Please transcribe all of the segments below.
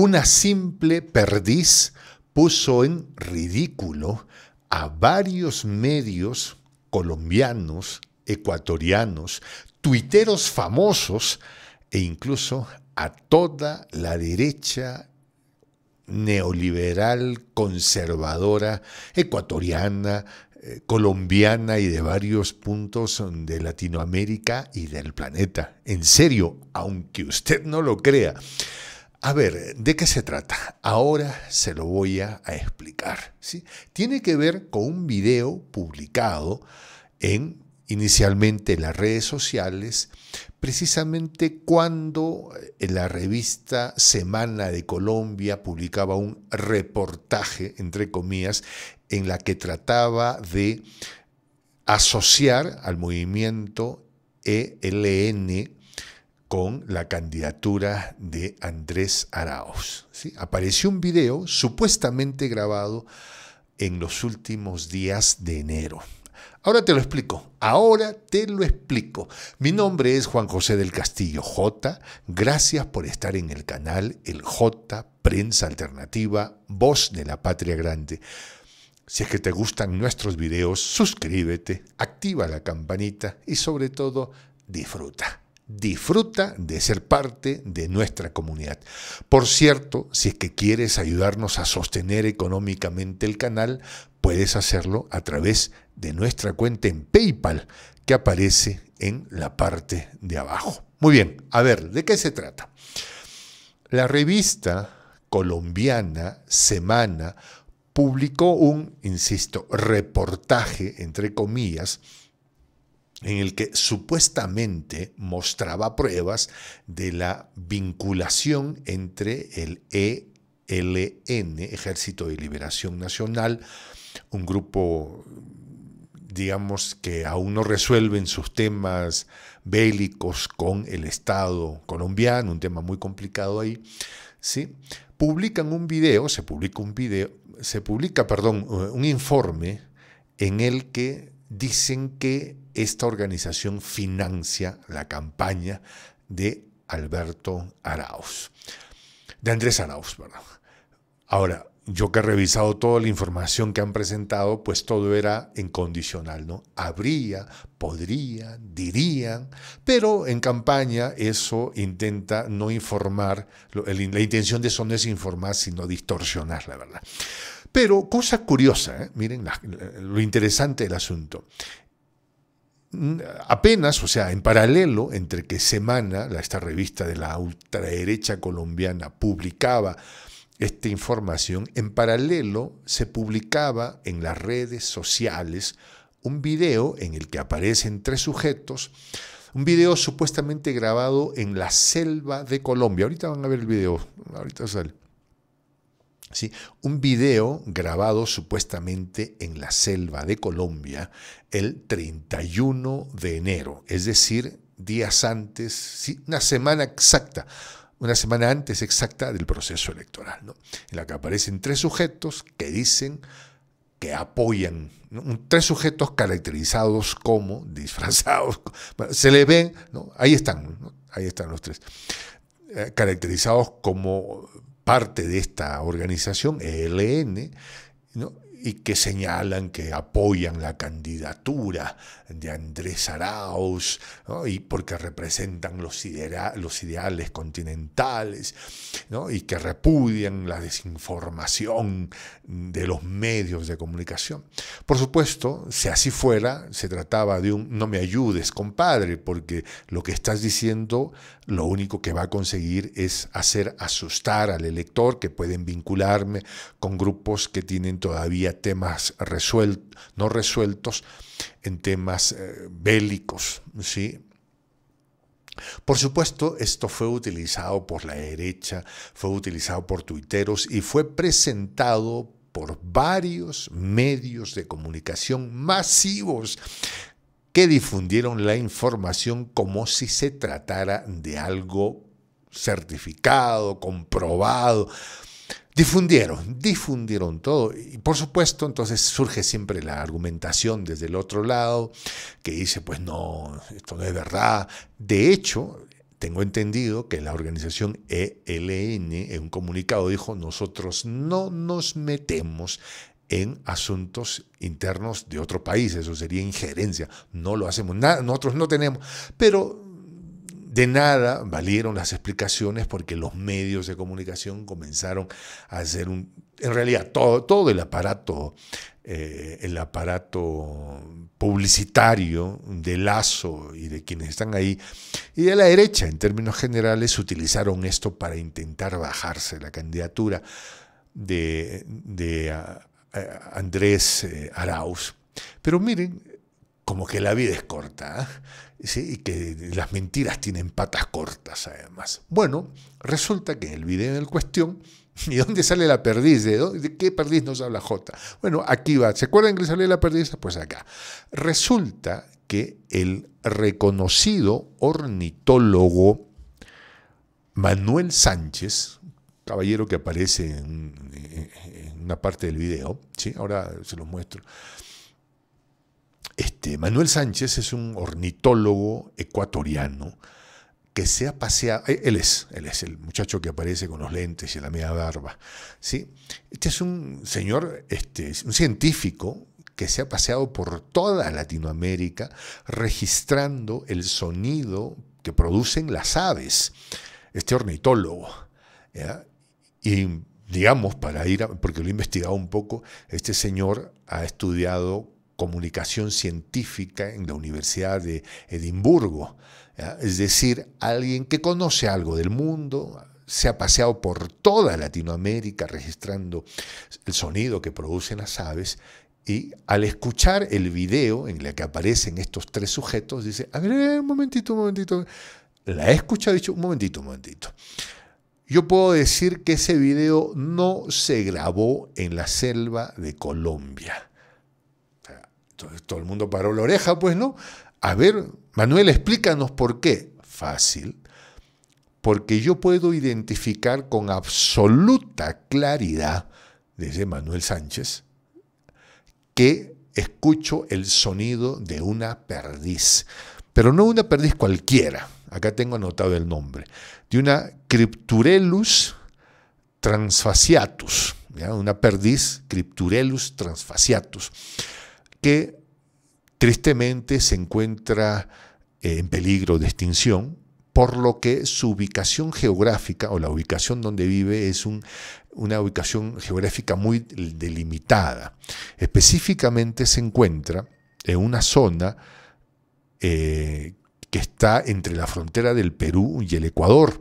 Una simple perdiz puso en ridículo a varios medios colombianos, ecuatorianos, tuiteros famosos e incluso a toda la derecha neoliberal, conservadora, ecuatoriana, eh, colombiana y de varios puntos de Latinoamérica y del planeta. En serio, aunque usted no lo crea, a ver, ¿de qué se trata? Ahora se lo voy a, explicar. Tiene que ver con un video publicado en inicialmente en las redes sociales, precisamente cuando eh, la revista Semana de Colombia publicaba un reportaje, entre comillas, en la que trataba de asociar al movimiento ELN con la candidatura de Andrés Arauz. Apareció un video supuestamente grabado en los últimos días de enero. Ahora te lo explico, ahora te lo explico. Mi nombre es Juan José del Castillo J. Gracias por estar en el canal El J, Prensa Alternativa, Voz de la Patria Grande. Si es que te gustan nuestros videos, suscríbete, activa la campanita y sobre todo, disfruta disfruta de ser parte de nuestra comunidad. Por cierto, si es que quieres ayudarnos a sostener económicamente el canal, puedes hacerlo a través de nuestra cuenta en PayPal que aparece en la parte de abajo. Muy bien, a ver, ¿de qué se trata? La revista colombiana Semana publicó un, insisto, reportaje, entre comillas, en el que supuestamente mostraba pruebas de la vinculación entre el ELN, Ejército de Liberación Nacional, un grupo, digamos, que aún no resuelven sus temas bélicos con el Estado colombiano, un tema muy complicado ahí, ¿sí? Publican un video, se publica un video, se publica, perdón, eh, un informe en el que dicen que esta organización financia la campaña de Alberto Arauz, de Andrés Arauz, ¿verdad? Ahora, yo que he revisado toda la información que han presentado, pues todo era incondicional, ¿no? Habría, podría, dirían, pero en campaña eso intenta no informar, la intención de eso no es informar, sino distorsionar, la verdad. Pero cosa curiosa, ¿eh? miren lo interesante del asunto. Mm, apenas, o sea, en paralelo, entre que Semana, esta revista de la ultraderecha colombiana, publicaba esta información, en paralelo se publicaba en las redes sociales un video en el que aparecen tres sujetos, un video supuestamente grabado en la selva de Colombia. Ahorita van a ver el video, ahorita sale. Un video grabado supuestamente en la selva de Colombia el 31 de enero, es decir, días antes, una semana exacta, una semana antes exacta del proceso electoral, en la que aparecen tres sujetos que dicen que apoyan, tres sujetos caracterizados como disfrazados, se le ven, ahí están, ahí están los tres, eh, caracterizados como parte de esta organización, ELN, ¿no? y que señalan que apoyan la candidatura de Andrés Arauz, y porque representan los, los ideales continentales, ¿no? y que repudian la desinformación de los medios de comunicación. Por supuesto, si así fuera, se trataba de un no me ayudes, compadre, porque lo que estás diciendo lo único que va a conseguir es hacer asustar al elector, que pueden vincularme con grupos que tienen todavía temas no resueltos en temas eh, bélicos. ¿sí? Por supuesto, esto fue utilizado por la derecha, fue utilizado por tuiteros y fue presentado por varios medios de comunicación masivos que difundieron la información como si se tratara de algo certificado, comprobado difundieron, difundieron todo. Y por supuesto, entonces surge siempre la argumentación desde el otro lado que dice, pues no, esto no es verdad. De hecho, tengo entendido que la organización ELN en un comunicado dijo, nosotros no nos metemos en asuntos internos de otro país, eso sería injerencia, no lo hacemos, nosotros no tenemos, pero de nada valieron las explicaciones porque los medios de comunicación comenzaron a hacer un, en realidad todo, todo el aparato, eh, el aparato publicitario de Lazo y de quienes están ahí y de la derecha en términos generales utilizaron esto para intentar bajarse la candidatura de, Andrés eh, Arauz. Pero miren, como que la vida es corta ¿eh? y que las mentiras tienen patas cortas además. Bueno, resulta que en el video en cuestión, ¿y dónde sale la perdiz? ¿De, ¿De, qué perdiz nos habla Jota? Bueno, aquí va. ¿Se acuerdan que sale la perdiz? Pues acá. Resulta que el reconocido ornitólogo Manuel Sánchez, caballero que aparece en, una parte del video, ¿sí? ahora se lo muestro este, Manuel Sánchez es un ornitólogo ecuatoriano que se ha paseado, eh, él es, es el muchacho que aparece con los lentes y la media barba, ¿sí? Este es un señor, este, un científico que se ha paseado por toda Latinoamérica registrando el sonido que producen las aves, este ornitólogo, y digamos, para ir, porque lo he investigado un poco, este señor ha estudiado comunicación científica en la Universidad de Edimburgo. Es decir, alguien que conoce algo del mundo, se ha paseado por toda Latinoamérica registrando el sonido que producen las aves y al escuchar el video en el que aparecen estos tres sujetos, dice, a ver, un momentito, un momentito. La he escuchado, dicho, un momentito, un momentito. Yo puedo decir que ese video no se grabó en la selva de Colombia todo, el mundo paró la oreja, pues, ¿no? A ver, Manuel, explícanos por qué. Fácil. Porque yo puedo identificar con absoluta claridad, desde Manuel Sánchez, que escucho el sonido de una perdiz. Pero no una perdiz cualquiera. Acá tengo anotado el nombre. De una Crypturellus transfaciatus. Una perdiz Crypturellus transfaciatus que tristemente se encuentra eh, en peligro de extinción, por lo que su ubicación geográfica o la ubicación donde vive es una ubicación geográfica muy delimitada. Específicamente se encuentra en una zona eh, que está entre la frontera del Perú y el Ecuador,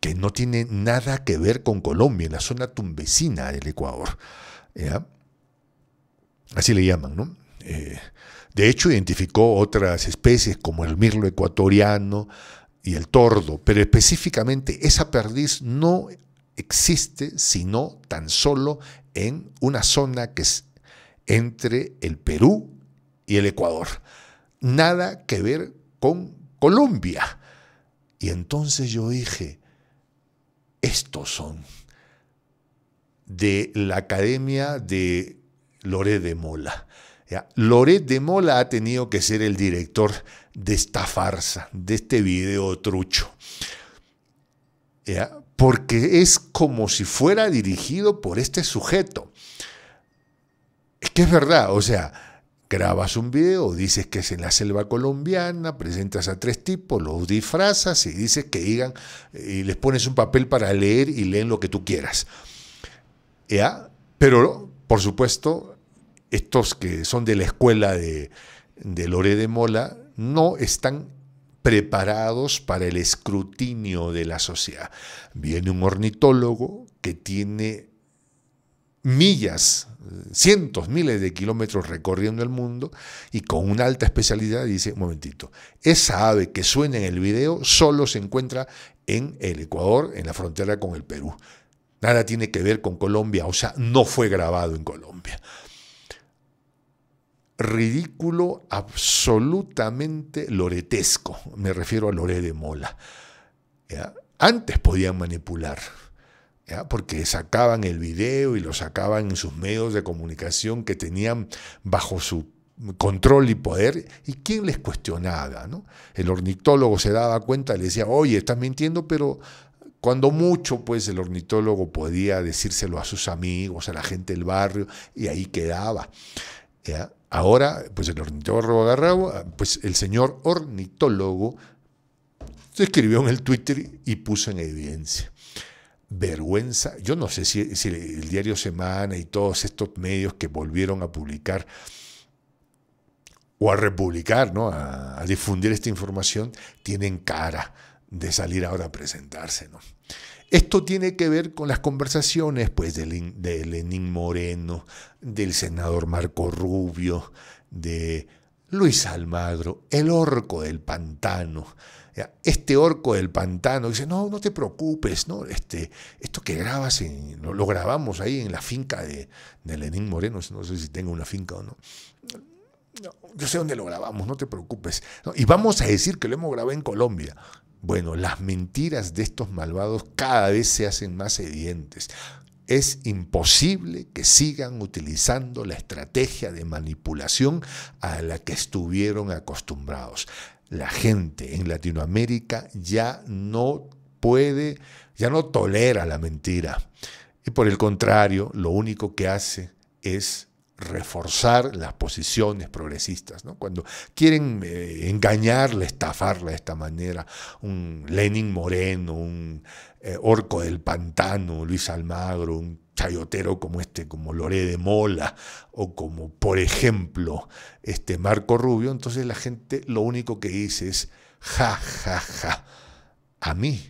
que no tiene nada que ver con Colombia, en la zona tumbesina del Ecuador así le llaman, ¿no? Eh, de hecho, identificó otras especies como el mirlo ecuatoriano y el tordo, pero específicamente esa perdiz no existe sino tan solo en una zona que es entre el Perú y el Ecuador. Nada que ver con Colombia. Y entonces yo dije, estos son de la Academia de Loré de Mola. ¿Ya? de Mola ha tenido que ser el director de esta farsa, de este video trucho. Porque es como si fuera dirigido por este sujeto. Es que es verdad, o sea, grabas un video, dices que es en la selva colombiana, presentas a tres tipos, los disfrazas y dices que digan, y les pones un papel para leer y leen lo que tú quieras. ¿Ya? Pero, por supuesto, estos que son de la escuela de, de de Mola, no están preparados para el escrutinio de la sociedad. Viene un ornitólogo que tiene millas, cientos, miles de kilómetros recorriendo el mundo y con una alta especialidad dice, un momentito, esa ave que suena en el video solo se encuentra en el Ecuador, en la frontera con el Perú. Nada tiene que ver con Colombia, o sea, no fue grabado en Colombia ridículo absolutamente loretesco. Me refiero a Lore de Mola. Antes podían manipular, porque sacaban el video y lo sacaban en sus medios de comunicación que tenían bajo su control y poder, y quién les cuestionaba, ¿no? El ornitólogo se daba cuenta, le decía, oye, estás mintiendo, pero cuando mucho, pues el ornitólogo podía decírselo a sus amigos, a la gente del barrio, y ahí quedaba. Ahora, pues el ornitólogo agarrado, pues el señor ornitólogo se escribió en el Twitter y puso en evidencia. Vergüenza, yo no sé si, el diario Semana y todos estos medios que volvieron a publicar o a republicar, ¿no? a difundir esta información, tienen cara de salir ahora a presentarse. ¿no? Esto tiene que ver con las conversaciones pues, de, Lenín Moreno, del senador Marco Rubio, de Luis Almagro, el orco del pantano. Este orco del pantano dice, no, no te preocupes, ¿no? Este, esto que grabas, lo, grabamos ahí en la finca de, Lenín Moreno, no sé si tengo una finca o no. Yo sé dónde lo grabamos, no te preocupes. y vamos a decir que lo hemos grabado en Colombia. Bueno, las mentiras de estos malvados cada vez se hacen más evidentes. Es imposible que sigan utilizando la estrategia de manipulación a la que estuvieron acostumbrados. La gente en Latinoamérica ya no puede, ya no tolera la mentira. Y por el contrario, lo único que hace es reforzar las posiciones progresistas, ¿no? cuando quieren eh, engañarle, engañarla, estafarla de esta manera, un Lenin Moreno, un eh, Orco del Pantano, Luis Almagro, un chayotero como este, como Loré de Mola, o como por ejemplo este Marco Rubio, entonces la gente lo único que dice es, ja, ja, ja, a mí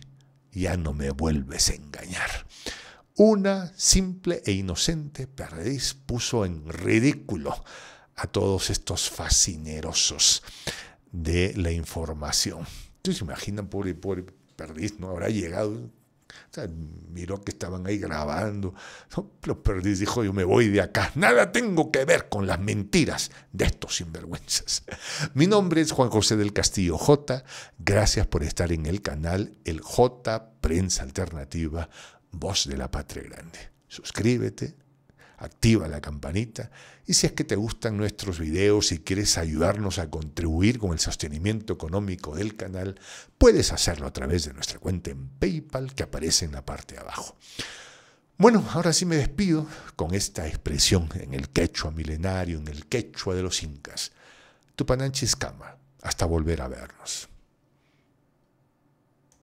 ya no me vuelves a engañar una simple e inocente perdiz puso en ridículo a todos estos fascinerosos de la información. Ustedes se imaginan, pobre, pobre perdiz, ¿no? Habrá llegado, miró que estaban ahí grabando. Pero Perdiz dijo, yo me voy de acá. Nada tengo que ver con las mentiras de estos sinvergüenzas. Mi nombre es Juan José del Castillo J. Gracias por estar en el canal El J Prensa Alternativa. Voz de la Patria Grande. Suscríbete, activa la campanita y si es que te gustan nuestros videos y quieres ayudarnos a contribuir con el sostenimiento económico del canal, puedes hacerlo a través de nuestra cuenta en PayPal que aparece en la parte de abajo. Bueno, ahora sí me despido con esta expresión en el quechua milenario, en el quechua de los incas. Tupananchis Hasta volver a vernos.